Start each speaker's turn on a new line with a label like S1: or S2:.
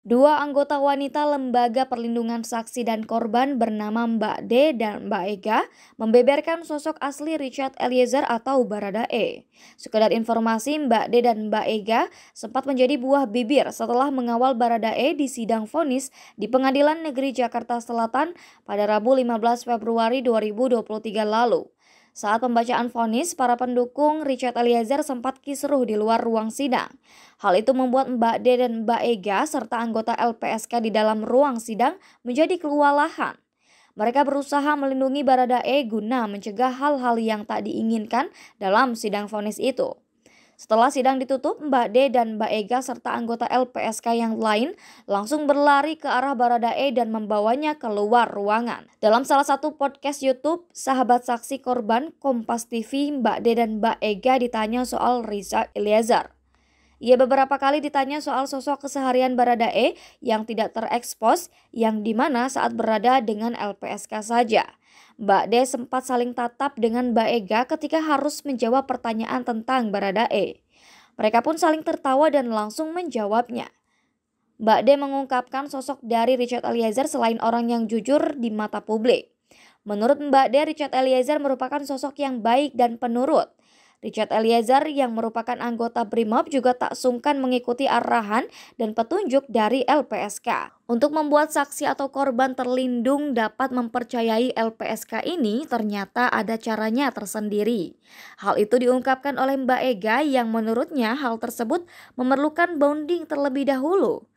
S1: Dua anggota wanita Lembaga
S2: Perlindungan Saksi dan Korban bernama Mbak D dan Mbak Ega membeberkan sosok asli Richard Eliezer atau Baradae. Sekedar informasi, Mbak D dan Mbak Ega sempat menjadi buah bibir setelah mengawal Baradae di sidang vonis di Pengadilan Negeri Jakarta Selatan pada Rabu 15 Februari 2023 lalu. Saat pembacaan vonis, para pendukung Richard Eliezer sempat kisruh di luar ruang sidang. Hal itu membuat Mbak D dan Mbak Ega serta anggota LPSK di dalam ruang sidang menjadi kewalahan. Mereka berusaha melindungi Baradae guna mencegah hal-hal yang tak diinginkan dalam sidang vonis itu. Setelah sidang ditutup, Mbak D dan Mbak Ega serta anggota LPSK yang lain langsung berlari ke arah Barada E dan membawanya keluar ruangan. Dalam salah satu podcast YouTube, sahabat saksi korban Kompas TV Mbak D dan Mbak Ega ditanya soal Riza Eliezer. Ia beberapa kali ditanya soal sosok keseharian Baradae yang tidak terekspos, yang dimana saat berada dengan LPSK saja. Mbak De sempat saling tatap dengan Mbak Ega ketika harus menjawab pertanyaan tentang Baradae. Mereka pun saling tertawa dan langsung menjawabnya. Mbak De mengungkapkan sosok dari Richard Eliezer selain orang yang jujur di mata publik. Menurut Mbak De, Richard Eliezer merupakan sosok yang baik dan penurut. Richard Eliezer yang merupakan anggota BRIMOB juga tak sungkan mengikuti arahan dan petunjuk dari LPSK. Untuk membuat saksi atau korban terlindung dapat mempercayai LPSK ini ternyata ada caranya tersendiri. Hal itu diungkapkan oleh Mbak Ega yang menurutnya hal tersebut
S1: memerlukan bonding terlebih dahulu.